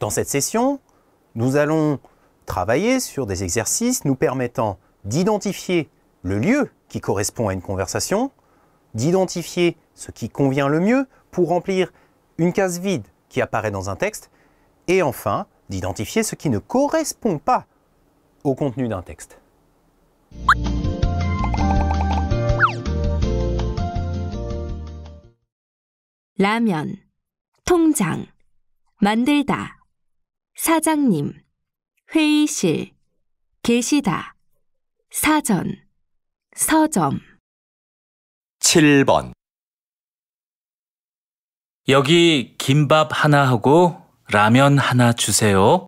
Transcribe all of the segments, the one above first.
Dans cette session, nous allons travailler sur des exercices nous permettant d'identifier le lieu qui correspond à une conversation, d'identifier ce qui convient le mieux pour remplir une case vide qui apparaît dans un texte, et enfin d'identifier ce qui ne correspond pas au contenu d'un texte. 라면, 통장, 만들다 사장님, 회의실, 계시다, 사전, 서점. 7번 여기 김밥 하나하고 라면 하나 주세요.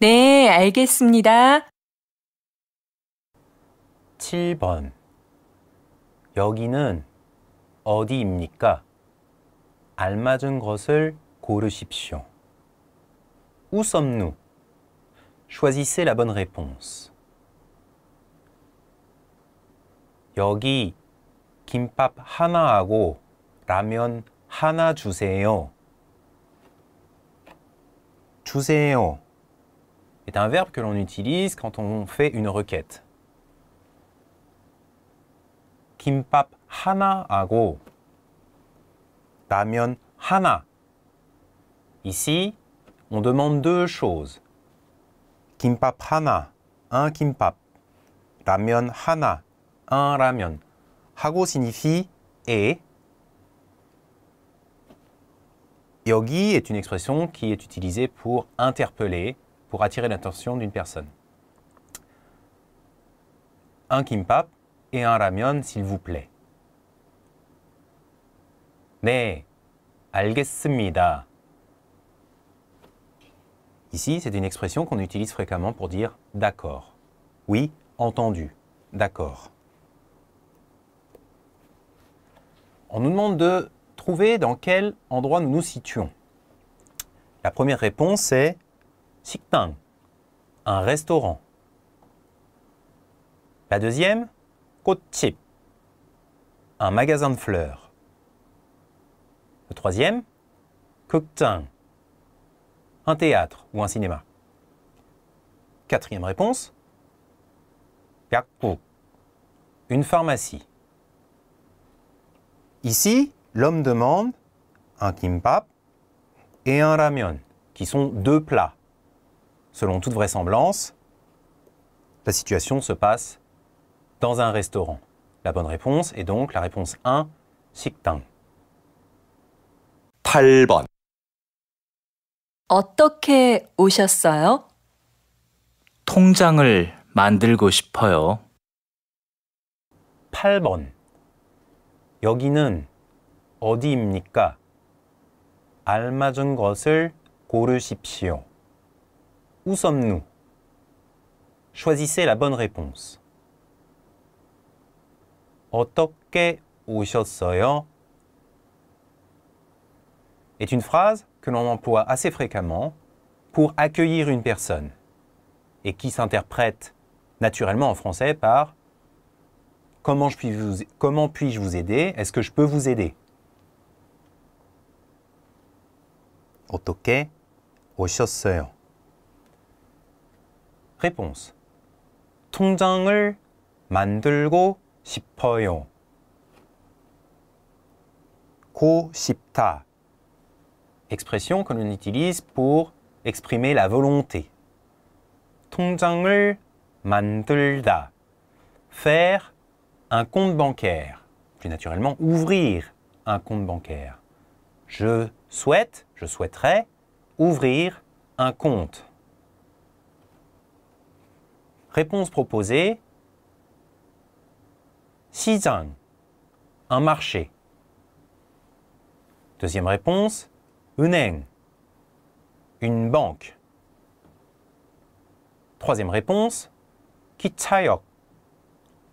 네, 알겠습니다. 7번 여기는 어디입니까? 알맞은 것을 고르십시오. Où sommes-nous Choisissez la bonne réponse. 여기 김밥 하나하고 라면 하나 주세요. 주세요 est un verbe que l'on utilise quand on fait une requête. 김밥 하나하고 라면 하나. Ici, on demande deux choses. Kimbap hana, un kimpap. Ramyeon hana, un ramyeon. Hago signifie et. Yogi est une expression qui est utilisée pour interpeller, pour attirer l'attention d'une personne. Un kimpap et un ramyeon, s'il vous plaît. 네, 알겠습니다. Ici, c'est une expression qu'on utilise fréquemment pour dire d'accord. Oui, entendu, d'accord. On nous demande de trouver dans quel endroit nous nous situons. La première réponse est Sikpang, un restaurant. La deuxième, Kotchip, un magasin de fleurs. Le troisième, Kuktang, un théâtre ou un cinéma Quatrième réponse. Yakku. Une pharmacie. Ici, l'homme demande un kimbap et un ramyeon, qui sont deux plats. Selon toute vraisemblance, la situation se passe dans un restaurant. La bonne réponse est donc la réponse 1, Siktang. 8번 어떻게 오셨어요? 통장을 만들고 싶어요. 8번. 여기는 어디입니까? 알맞은 것을 고르십시오. Où sommes-nous? Choisissez la bonne réponse. 어떻게 오셨어요? est une phrase que l'on emploie assez fréquemment pour accueillir une personne et qui s'interprète naturellement en français par comment je puis comment puis-je vous aider Est-ce que je peux vous aider Otoke, 오셨어요. Réponse. 통장을 만들고 싶어요. 고 싶다 expression que l'on utilise pour exprimer la volonté. 통장을 만들다. Faire un compte bancaire. Plus naturellement, ouvrir un compte bancaire. Je souhaite, je souhaiterais ouvrir un compte. Réponse proposée. 시장, un marché. Deuxième réponse une banque. Troisième réponse, 기차역,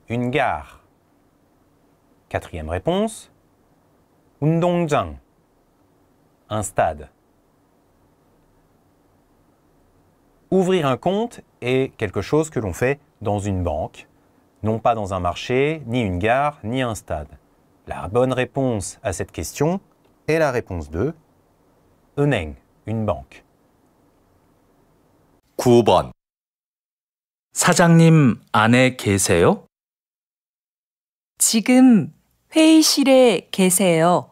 une gare. Quatrième réponse, donjang. un stade. Ouvrir un compte est quelque chose que l'on fait dans une banque, non pas dans un marché, ni une gare, ni un stade. La bonne réponse à cette question est la réponse 2, 은행, une banque. 9번 사장님 안에 계세요? 지금 회의실에 계세요.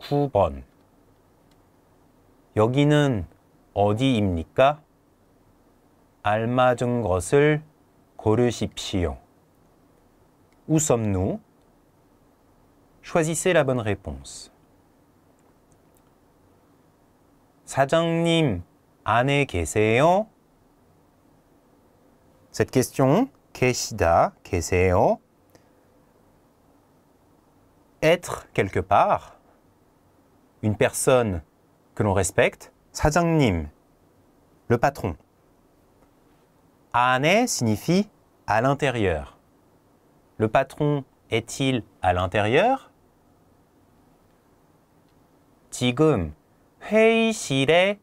9번 여기는 어디입니까? 알맞은 것을 고르십시오. Où sommes-nous? Choisissez la bonne réponse. 사장님 안에 계세요? Cette question, Être quelque part, une personne que l'on respecte, 사장님, le patron. 안에 signifie à l'intérieur. Le patron est-il à l'intérieur? 지금 le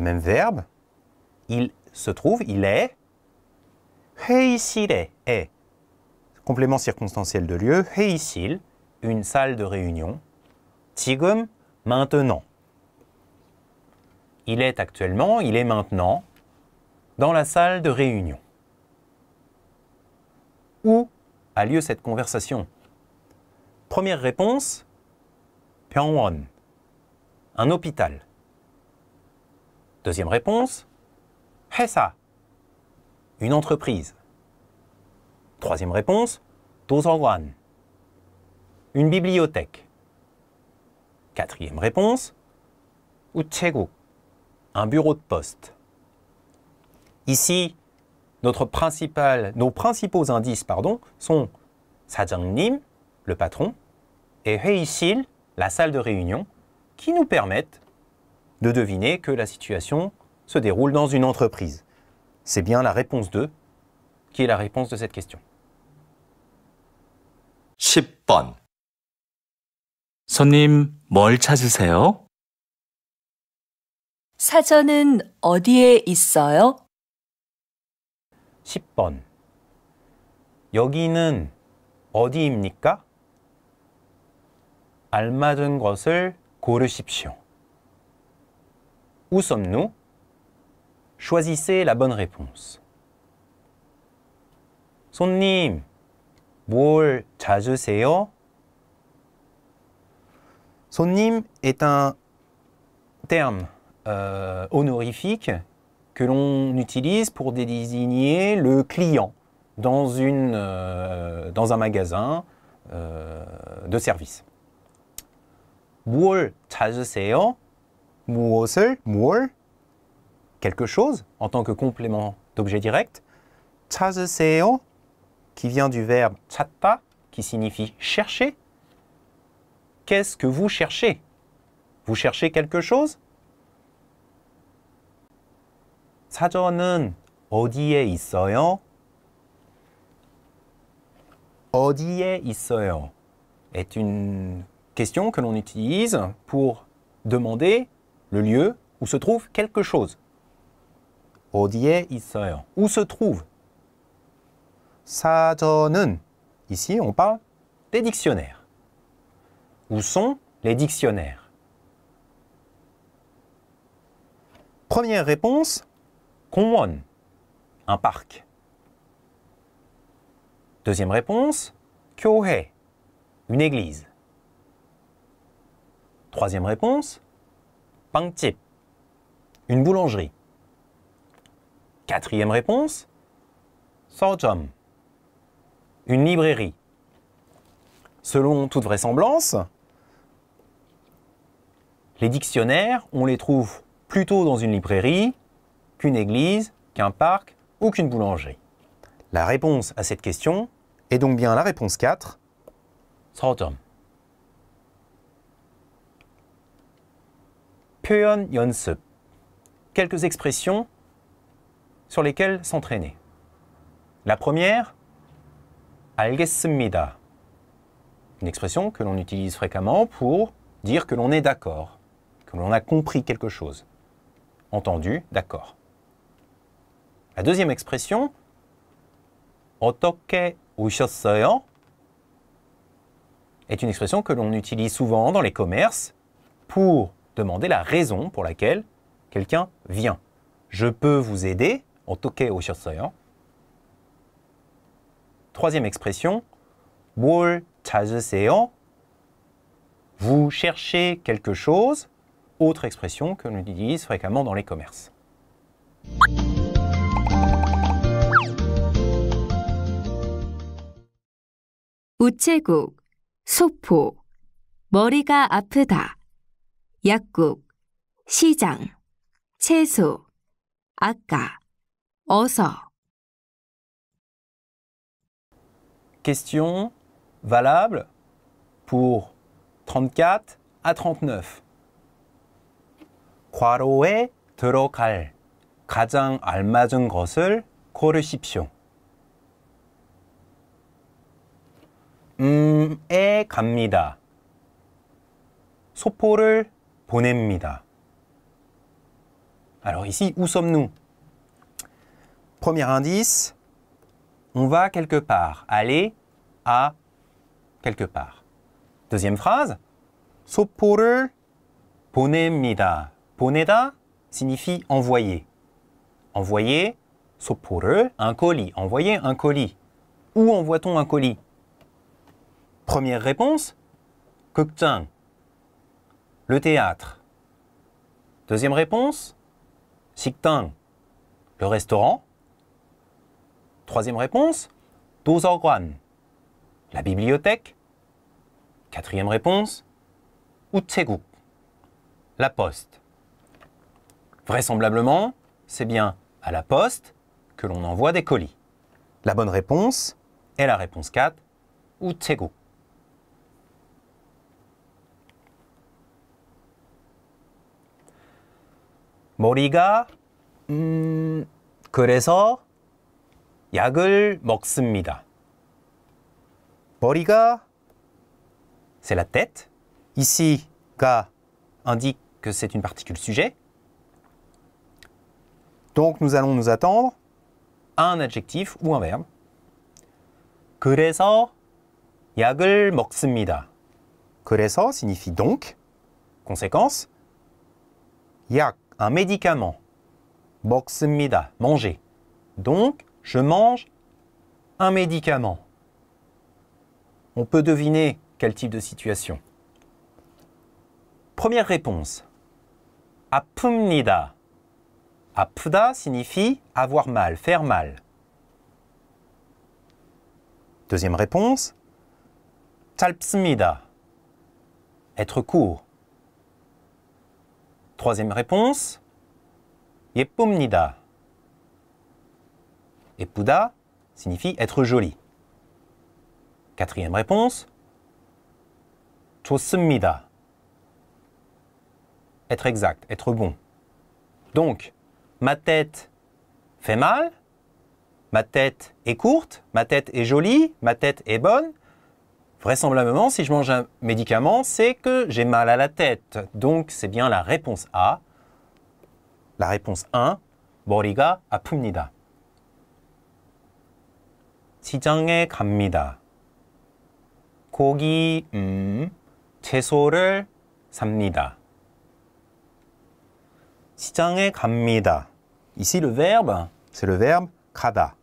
même verbe. Il se trouve, il est. 회의실에 est. Complément circonstanciel de lieu. Ici, une salle de réunion. 지금, maintenant. Il est actuellement, il est maintenant dans la salle de réunion. Où a lieu cette conversation Première réponse, un hôpital. Deuxième réponse, 회사, une entreprise. Troisième réponse, 도서관, une bibliothèque. Quatrième réponse, 우체국, un bureau de poste. Ici, notre principal, nos principaux indices pardon, sont 사장님, le patron, et 회의실, la salle de réunion, qui nous permettent de deviner que la situation se déroule dans une entreprise. C'est bien la réponse 2 qui est la réponse de cette question. 10번 손님, 뭘 찾으세요? 사전은 어디에 있어요? 10번 여기는 어디입니까? 알맞은 Co Reception. Où sommes-nous Choisissez la bonne réponse. 손님, 뭘 Sonnim est un terme euh, honorifique que l'on utilise pour désigner le client dans, une, euh, dans un magasin euh, de service. 뭘 찾으세요? 무엇을 quelque chose en tant que complément d'objet direct. 찾으세요 qui vient du verbe 찾다 qui signifie chercher. Qu'est-ce que vous cherchez Vous cherchez quelque chose 사전은 어디에 있어요? 어디에 있어요 est une Question que l'on utilise pour demander le lieu où se trouve quelque chose. 어디에 있어요? Où se trouve? 사전은 Ici, on parle des dictionnaires. Où sont les dictionnaires Première réponse, 공원, un parc. Deuxième réponse, 교회, une église. Troisième réponse, pangtip, une boulangerie. Quatrième réponse, sojom, une librairie. Selon toute vraisemblance, les dictionnaires, on les trouve plutôt dans une librairie qu'une église, qu'un parc ou qu'une boulangerie. La réponse à cette question est donc bien la réponse 4, sojom. quelques expressions sur lesquelles s'entraîner. La première, 알겠습니다. Une expression que l'on utilise fréquemment pour dire que l'on est d'accord, que l'on a compris quelque chose. Entendu, d'accord. La deuxième expression, 어떻게 오셨어요? est une expression que l'on utilise souvent dans les commerces pour demander la raison pour laquelle quelqu'un vient. Je peux vous aider, au 오셨어요? Troisième expression, 뭘 Vous cherchez quelque chose, autre expression que l'on utilise fréquemment dans les commerces. 우체국, sopo, 머리가 아프다. 약국, 시장, 채소, 아까, 어서. Question valable pour 34 à 39. 과로에 들어갈 가장 알맞은 것을 고르십시오. 음 에 갑니다. 소포를 보냅니다. Alors ici, où sommes-nous Premier indice, on va quelque part. Aller à quelque part. Deuxième phrase, 소포를 보냅니다. Poneda signifie envoyer. Envoyer, 소포를, un colis. Envoyer un colis. Où envoie-t-on un colis Première réponse, 극장 le théâtre. Deuxième réponse, Siktan, le restaurant. Troisième réponse, Dozorguan, la bibliothèque. Quatrième réponse, Utseguk, la poste. Vraisemblablement, c'est bien à la poste que l'on envoie des colis. La bonne réponse est la réponse 4, Utseguk. Moriga, c'est la tête. Ici, ga indique que c'est une particule sujet. Donc nous allons nous attendre à un adjectif ou un verbe. 그래서 약을 먹습니다. 그래서 signifie donc, conséquence, 약 un médicament. 먹습니다, manger. Donc, je mange un médicament. On peut deviner quel type de situation. Première réponse. 아픕니다. 아프다 signifie avoir mal, faire mal. Deuxième réponse. Talpsmida. Être court. Troisième réponse, Et 예쁘다 signifie être joli. Quatrième réponse, 좋습니다. Être exact, être bon. Donc, ma tête fait mal, ma tête est courte, ma tête est jolie, ma tête est bonne, Vraisemblablement, si je mange un médicament, c'est que j'ai mal à la tête. Donc, c'est bien la réponse A. La réponse 1, 머리가 아픕니다. 시장에 갑니다. 고기, 음, 채소를 삽니다. 시장에 갑니다. Ici, le verbe, c'est le verbe kada.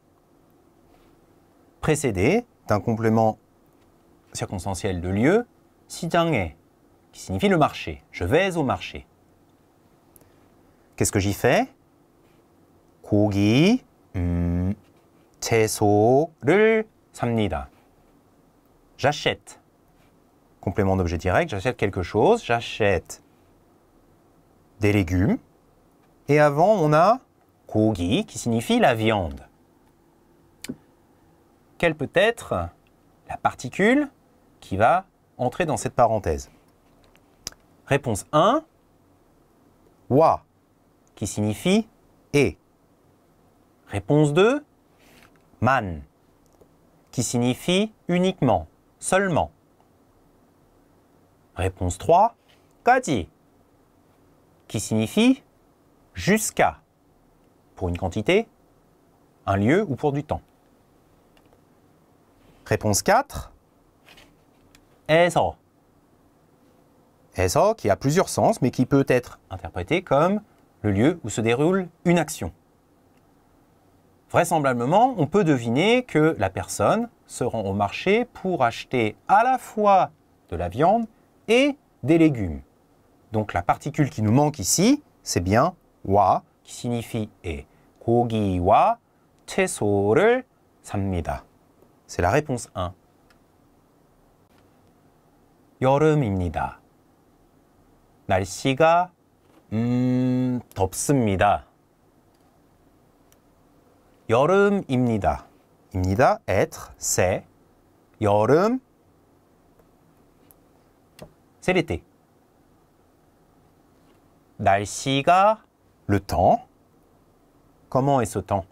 Précédé d'un complément circonstanciel de lieu, est qui signifie le marché. Je vais au marché. Qu'est-ce que j'y fais 고기, 음, 채소를 samnida. » J'achète. Complément d'objet direct, j'achète quelque chose, j'achète des légumes. Et avant, on a 고기 qui signifie la viande. Quelle peut être la particule qui va entrer dans cette parenthèse. Réponse 1, wa, qui signifie et. Réponse 2, man, qui signifie uniquement, seulement. Réponse 3, Kati, qui signifie jusqu'à, pour une quantité, un lieu ou pour du temps. Réponse 4, 에서. qui a plusieurs sens mais qui peut être interprété comme le lieu où se déroule une action. Vraisemblablement, on peut deviner que la personne se rend au marché pour acheter à la fois de la viande et des légumes. Donc la particule qui nous manque ici, c'est bien wa qui signifie et. 삽니다. C'est la réponse 1. 여름입니다. 날씨가 음, 덥습니다. 여름입니다. 입니다. être, c'est. 여름. c'est l'été. 날씨가 le temps. Comment est ce temps?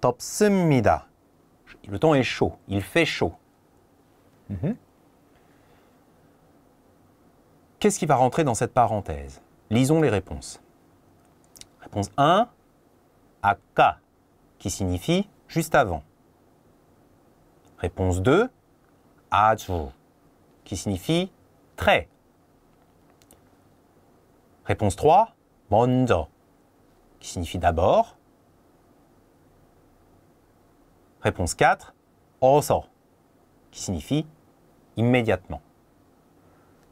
덥습니다. Le temps est chaud. Il fait chaud. Mm -hmm. Qu'est-ce qui va rentrer dans cette parenthèse Lisons les réponses. Réponse 1, akka, qui signifie juste avant. Réponse 2, ajo, qui signifie très. Réponse 3, monde, qui signifie d'abord. Réponse 4, oso, qui signifie immédiatement.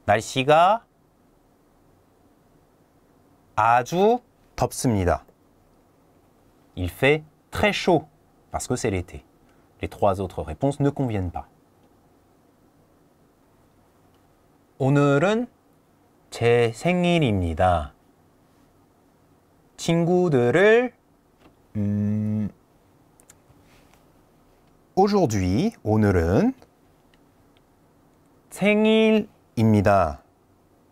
날씨가 아주 덥습니다. Il fait très chaud parce que c'est l'été. Les trois autres réponses ne conviennent pas. 오늘은 제 생일입니다. 친구들을 음 aujourd'hui 오늘은 생일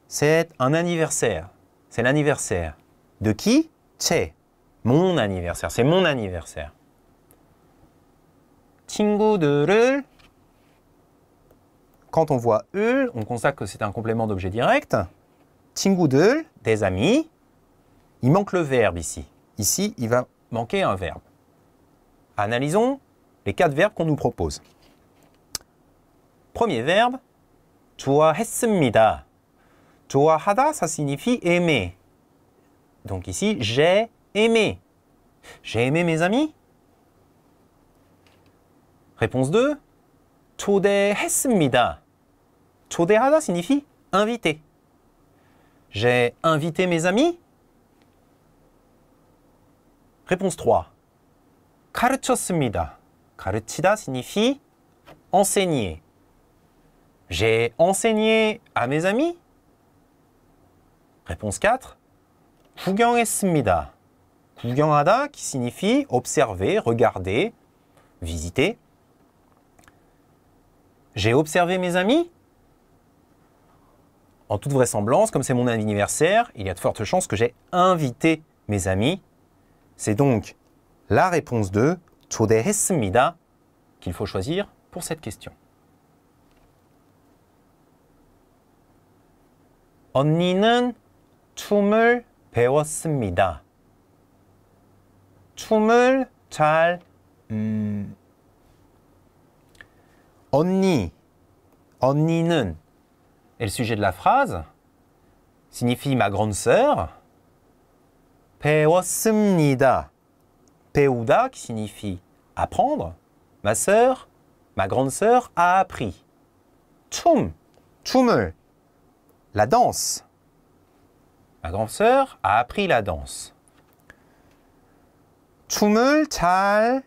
C'est un anniversaire. C'est l'anniversaire. De qui C'est mon anniversaire. C'est mon anniversaire. quand on voit eux, on constate que c'est un complément d'objet direct. des amis. Il manque le verbe ici. Ici, il va manquer un verbe. Analysons les quatre verbes qu'on nous propose. Premier verbe, 좋아했습니다. 좋아하다, ça signifie aimer. Donc ici, j'ai aimé. J'ai aimé mes amis Réponse 2. 초대했습니다. 초대하다 signifie inviter. J'ai invité mes amis Réponse 3. 가르쳤습니다. 가르치다 signifie enseigner. J'ai enseigné à mes amis. Réponse 4. 구경했습니다. 구경하다 qui signifie observer, regarder, visiter. J'ai observé mes amis. En toute vraisemblance, comme c'est mon anniversaire, il y a de fortes chances que j'ai invité mes amis. C'est donc la réponse 2, 초대했습니다, qu'il faut choisir pour cette question. 언니는 춤을 배웠습니다. 춤을 잘 음, 언니 언니는 est le sujet de la phrase signifie ma grande sœur. 배웠습니다. 배우다 qui signifie apprendre. Ma sœur, ma grande sœur a appris. 춤, 춤을 la danse. Ma grande sœur a appris la danse. Tumul, tal.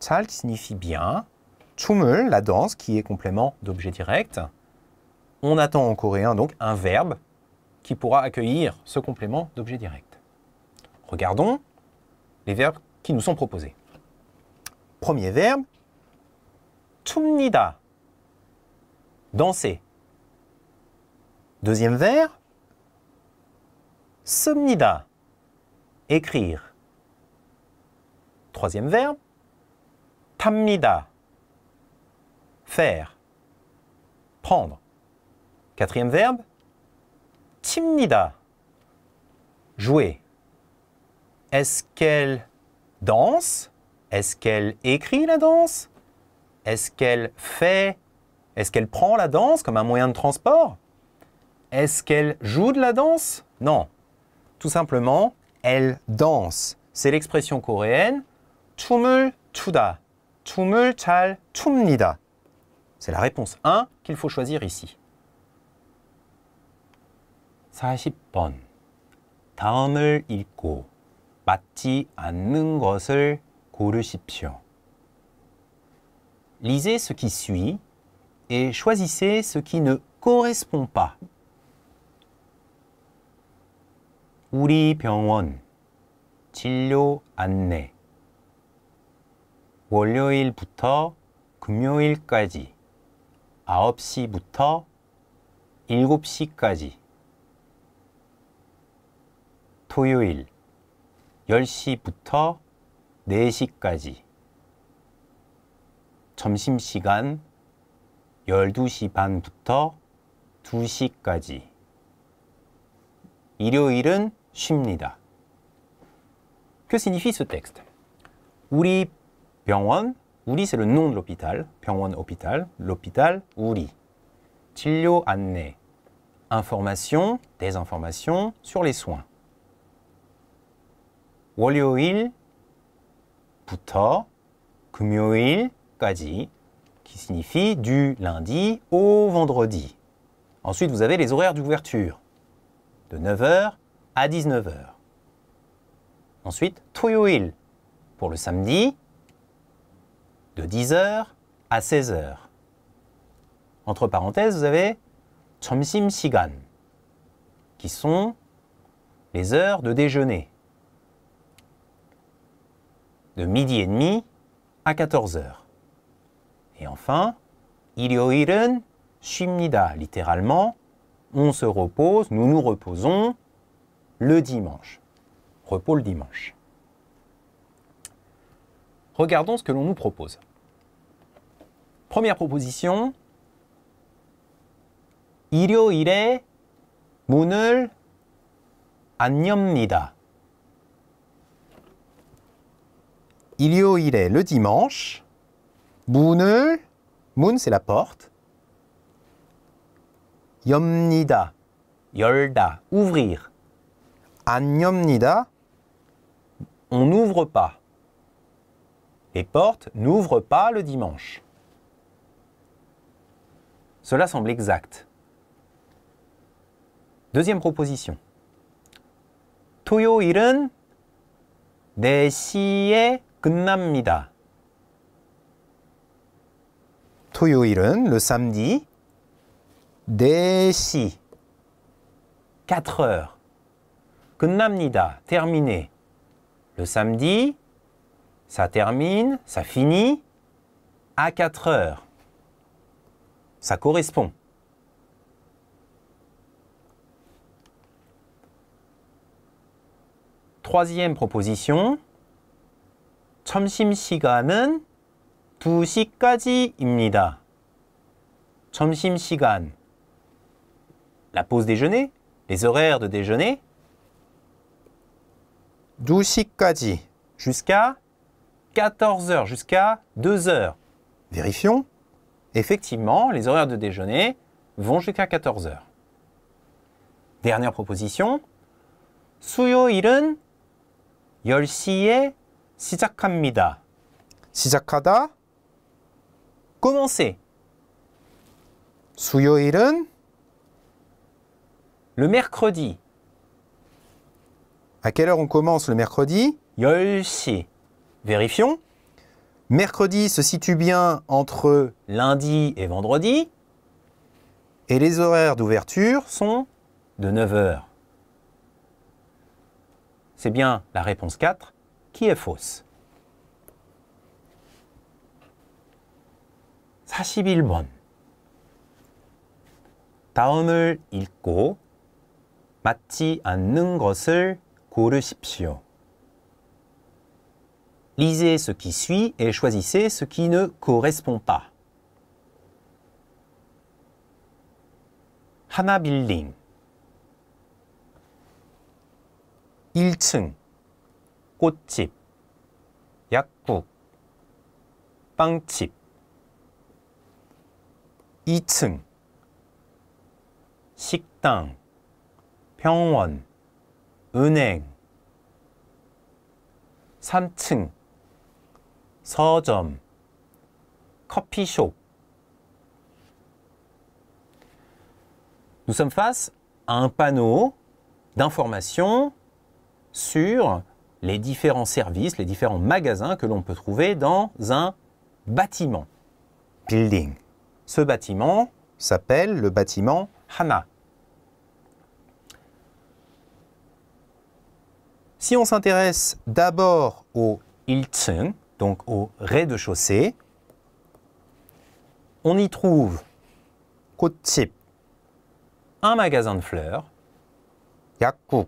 Tal signifie bien. Tumul, la danse, qui est complément d'objet direct. On attend en coréen donc un verbe qui pourra accueillir ce complément d'objet direct. Regardons les verbes qui nous sont proposés. Premier verbe, tumnida, danser. Deuxième verbe, Somnida. Écrire. Troisième verbe. Tamnida. Faire. Prendre. Quatrième verbe. Timnida. Jouer. Est-ce qu'elle danse Est-ce qu'elle écrit la danse Est-ce qu'elle fait Est-ce qu'elle prend la danse comme un moyen de transport est-ce qu'elle joue de la danse Non. Tout simplement, elle danse. C'est l'expression coréenne tumul tumnida. C'est la réponse 1 qu'il faut choisir ici. 40 Lisez ce qui suit et choisissez ce qui ne correspond pas. 우리 병원 진료 안내 월요일부터 금요일까지 9시부터 7시까지 토요일 10시부터 4시까지 점심시간 12시 반부터 2시까지 일요일은 쉽니다. Que signifie ce texte 우리 병원, 우리 c'est le nom de l'hôpital, 병원 hôpital, l'hôpital 우리. 진료 안내, information, des informations sur les soins. 월요일부터 금요일까지 qui signifie du lundi au vendredi. Ensuite, vous avez les horaires d'ouverture de 9h à 19h. Ensuite, Toyoil pour le samedi de 10h à 16h. Entre parenthèses, vous avez Chomsim Sigan qui sont les heures de déjeuner de midi et demi à 14h. Et enfin, Ilioiren Shimnida, littéralement, on se repose, nous nous reposons, le dimanche. Repos le dimanche. Regardons ce que l'on nous propose. Première proposition. 일요일에 문을 안 엽니다. ire le dimanche. 문을 Moon c'est la porte. Yomnida. Yolda. ouvrir. 안녕니다, on n'ouvre pas. Les portes n'ouvrent pas le dimanche. Cela semble exact. Deuxième proposition. 토요일은 4시에 끝납니다. 토요일은 le samedi 4시 4 heures 끝납니다. terminé. Le samedi, ça termine, ça finit à 4 heures. Ça correspond. Troisième proposition. 2시까지입니다. La pause déjeuner, les horaires de déjeuner, jusqu'à 14h, jusqu'à 2h. Vérifions. Effectivement, les horaires de déjeuner vont jusqu'à 14h. Dernière proposition. 수요일은 10 le mercredi à quelle heure on commence le mercredi 10 si. Vérifions. Mercredi se situe bien entre lundi et vendredi. Et les horaires d'ouverture sont de 9h. C'est bien la réponse 4 qui est fausse. 41번. 다음을 읽고 고르십시오. Lisez ce qui suit et choisissez ce qui ne correspond pas. 하나 빌딩 1층 꽃집 약국 빵집 2층 식당 병원 3 Nous sommes face à un panneau d'informations sur les différents services, les différents magasins que l'on peut trouver dans un bâtiment. Building. Ce bâtiment s'appelle le bâtiment Hana. Si on s'intéresse d'abord au Ilzhen, donc au rez-de-chaussée, on y trouve kotsip, un magasin de fleurs, Yakku,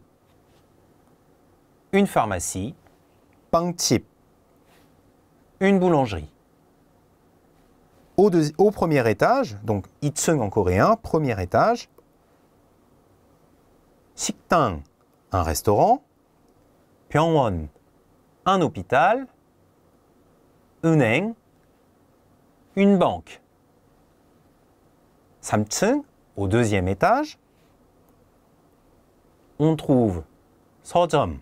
une pharmacie, Pangchip, une boulangerie. Au, premier étage, donc itseung en coréen, premier étage, Siktang, un restaurant, 병원, un hôpital, 은행, une banque. 3 au deuxième étage, on trouve 서점,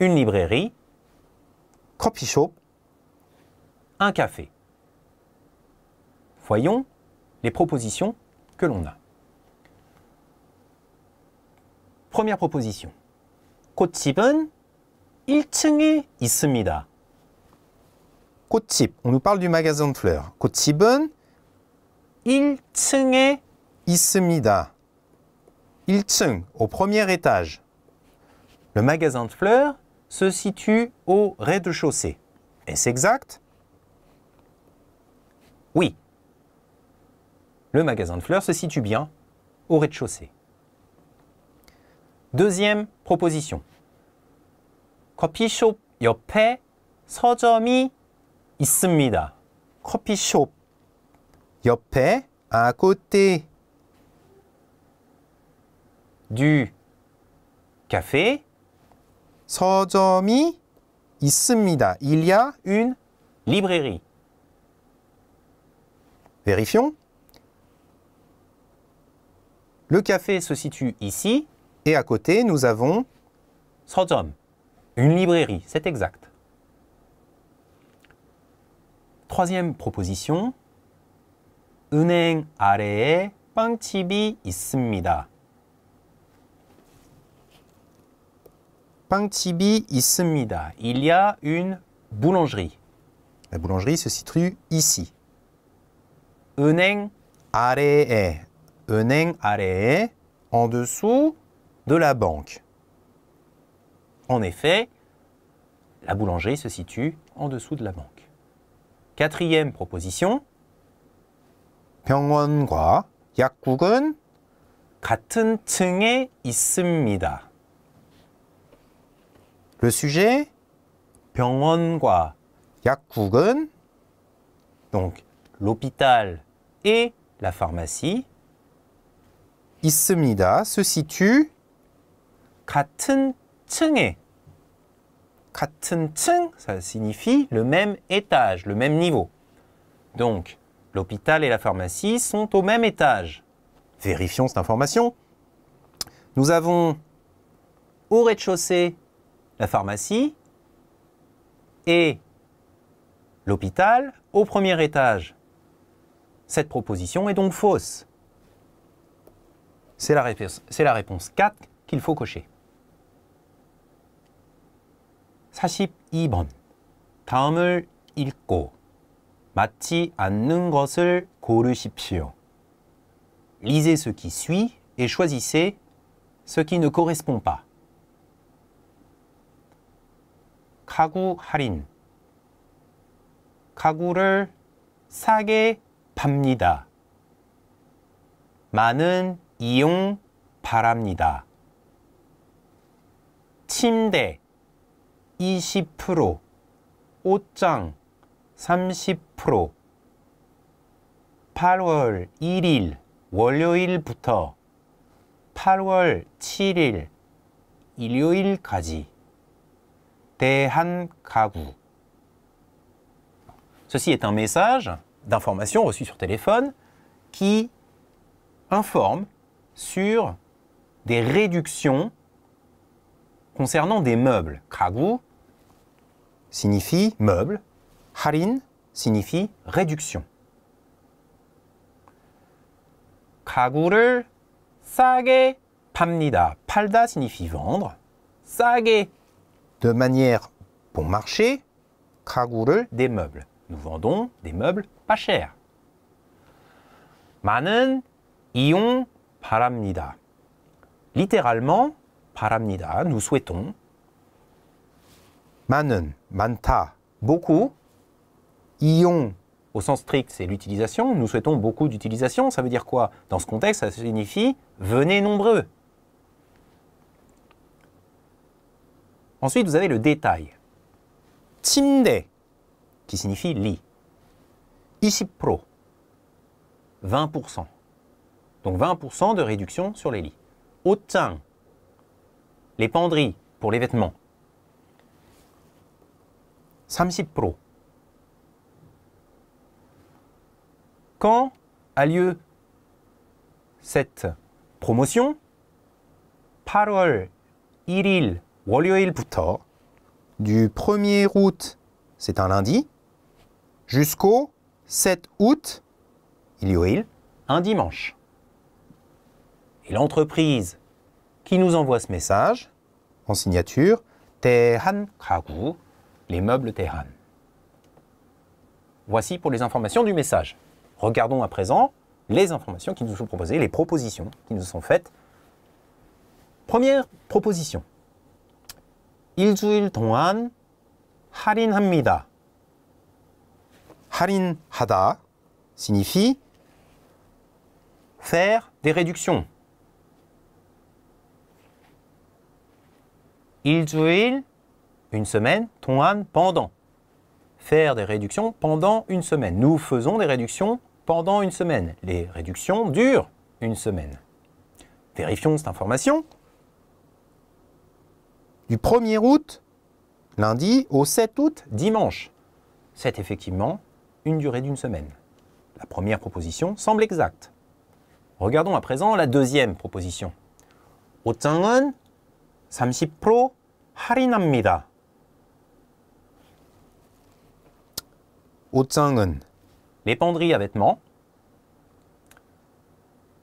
une librairie, coffee shop, un café. Voyons les propositions que l'on a. Première proposition. 꽃집은 1층에 있습니다. 꽃집, on nous parle du magasin de fleurs. 꽃집은 1 au premier étage. Le magasin de fleurs se situe au rez-de-chaussée. Est-ce exact Oui. Le magasin de fleurs se situe bien au rez-de-chaussée. Deuxième proposition. 커피숍 옆에 서점이 있습니다. shop. 옆에 à côté du café 서점이 있습니다. Il y a une librairie. Vérifions. Le café se situe ici et à côté, nous avons 서점, une librairie, c'est exact. Troisième proposition, 은행 아래에 빵집이 있습니다. 빵집이 있습니다. Il y a une boulangerie. La boulangerie se situe ici. 은행 아래에. 은행 아래에. En dessous, de la banque. En effet, la boulangerie se situe en dessous de la banque. Quatrième proposition. Le sujet 병원과 donc l'hôpital et la pharmacie se situe 같은 층에 같은 층, ça signifie le même étage, le même niveau. Donc, l'hôpital et la pharmacie sont au même étage. Vérifions cette information. Nous avons au rez-de-chaussée la pharmacie et l'hôpital au premier étage. Cette proposition est donc fausse. C'est la, la réponse 4 qu'il faut cocher. 42번 다음을 읽고 맞지 않는 것을 고르십시오. Lisez ce qui suit et choisissez ce qui ne correspond pas. 가구 할인 가구를 싸게 팝니다. 많은 이용 바랍니다. 침대 20%, 옷장 30%, 8월 1일 월요일부터 8월 7일 일요일까지 대한 가구 Ceci est un message d'information reçu sur téléphone qui informe sur des réductions concernant des meubles, kagu, signifie meuble, harin signifie réduction. Kagure sage. Pamnida. palda signifie vendre. Sage. de manière bon marché, 가구를 des meubles. Nous vendons des meubles pas chers. Manen ion paramnida. Littéralement, paramnida. Nous souhaitons Manon, MANTA, beaucoup. Ion, au sens strict, c'est l'utilisation. Nous souhaitons beaucoup d'utilisation. Ça veut dire quoi Dans ce contexte, ça signifie venez nombreux. Ensuite, vous avez le détail. 침대, qui signifie lit. Ici 20%. Donc 20% de réduction sur les lits. Autant, les penderies pour les vêtements. 30%. Quand a lieu cette promotion 8월 1일 du 1er août, c'est un lundi, jusqu'au 7 août, il un dimanche. Et l'entreprise qui nous envoie ce message en signature, Tehan les meubles Tehran. Voici pour les informations du message. Regardons à présent les informations qui nous sont proposées, les propositions qui nous sont faites. Première proposition. harin hamida. Harin hada signifie faire des réductions. 일주일 une semaine, âne, pendant. Faire des réductions pendant une semaine. Nous faisons des réductions pendant une semaine. Les réductions durent une semaine. Vérifions cette information. Du 1er août, lundi, au 7 août, dimanche. C'est effectivement une durée d'une semaine. La première proposition semble exacte. Regardons à présent la deuxième proposition. 30% 할인합니다. les L'épandrie à vêtements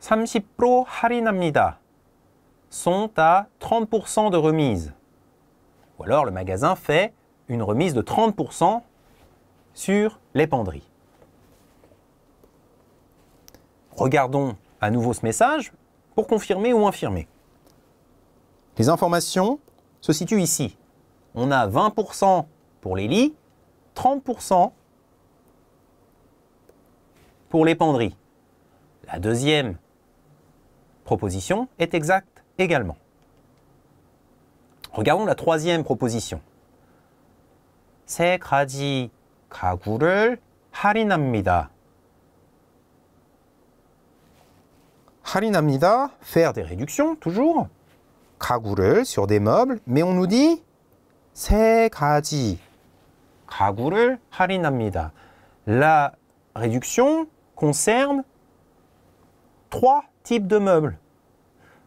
30% sont à 30% de remise. Ou alors le magasin fait une remise de 30% sur l'épandrie. Regardons à nouveau ce message pour confirmer ou infirmer. Les informations se situent ici. On a 20% pour les lits, 30% pour penderies, La deuxième proposition est exacte également. Regardons la troisième proposition. 세 가지 가구를 harinamida faire des réductions, toujours. 가구를 sur des meubles, mais on nous dit 세 가지 La réduction concerne trois types de meubles.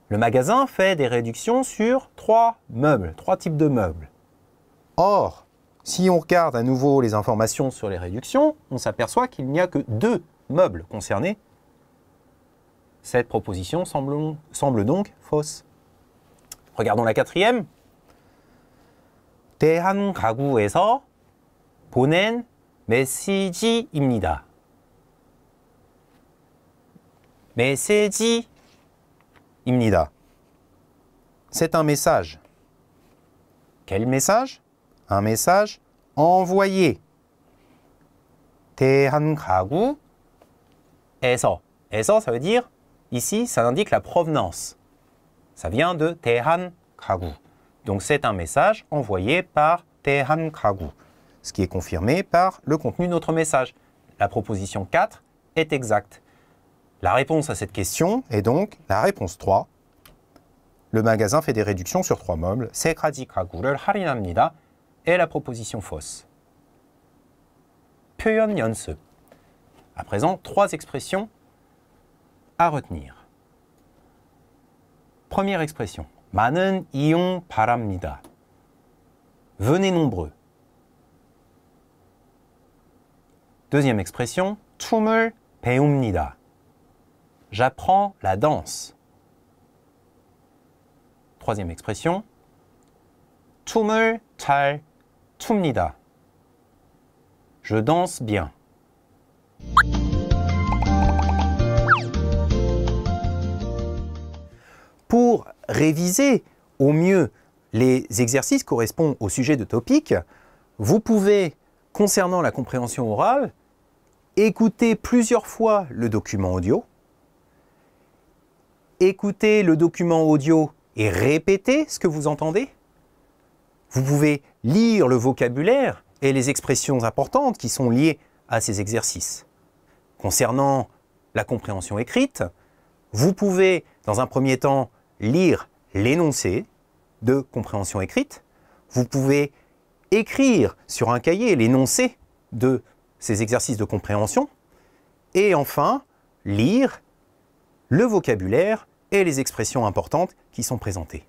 Le magasin fait des réductions sur trois meubles, trois types de meubles. Or, si on regarde à nouveau les informations sur les réductions, on s'aperçoit qu'il n'y a que deux meubles concernés. Cette proposition semble, donc fausse. Regardons la quatrième. 대한 가구에서 보낸 메시지입니다. Mais C'est un message. Quel message Un message envoyé. 대한 에서. 에서, ça veut dire, ici, ça indique la provenance. Ça vient de Tehan Kragu. Donc c'est un message envoyé par Tehan Kragu. ce qui est confirmé par le contenu de notre message. La proposition 4 est exacte. La réponse à cette question est donc la réponse 3. Le magasin fait des réductions sur trois meubles. C'est 가지 가구를 Est la proposition fausse. 표현 연습. À présent, trois expressions à retenir. Première expression. 많은 이용 paramnida. Venez nombreux. Deuxième expression. 춤을 peumnida. J'apprends la danse. Troisième expression. 춤을 잘 tumnida. Je danse bien. Pour réviser au mieux les exercices correspondent au sujet de topic, vous pouvez, concernant la compréhension orale, écouter plusieurs fois le document audio, écouter le document audio et répéter ce que vous entendez. Vous pouvez lire le vocabulaire et les expressions importantes qui sont liées à ces exercices. Concernant la compréhension écrite, vous pouvez, dans un premier temps, lire l'énoncé de compréhension écrite. Vous pouvez écrire sur un cahier l'énoncé de ces exercices de compréhension. Et enfin, lire le vocabulaire et les expressions importantes qui sont présentées.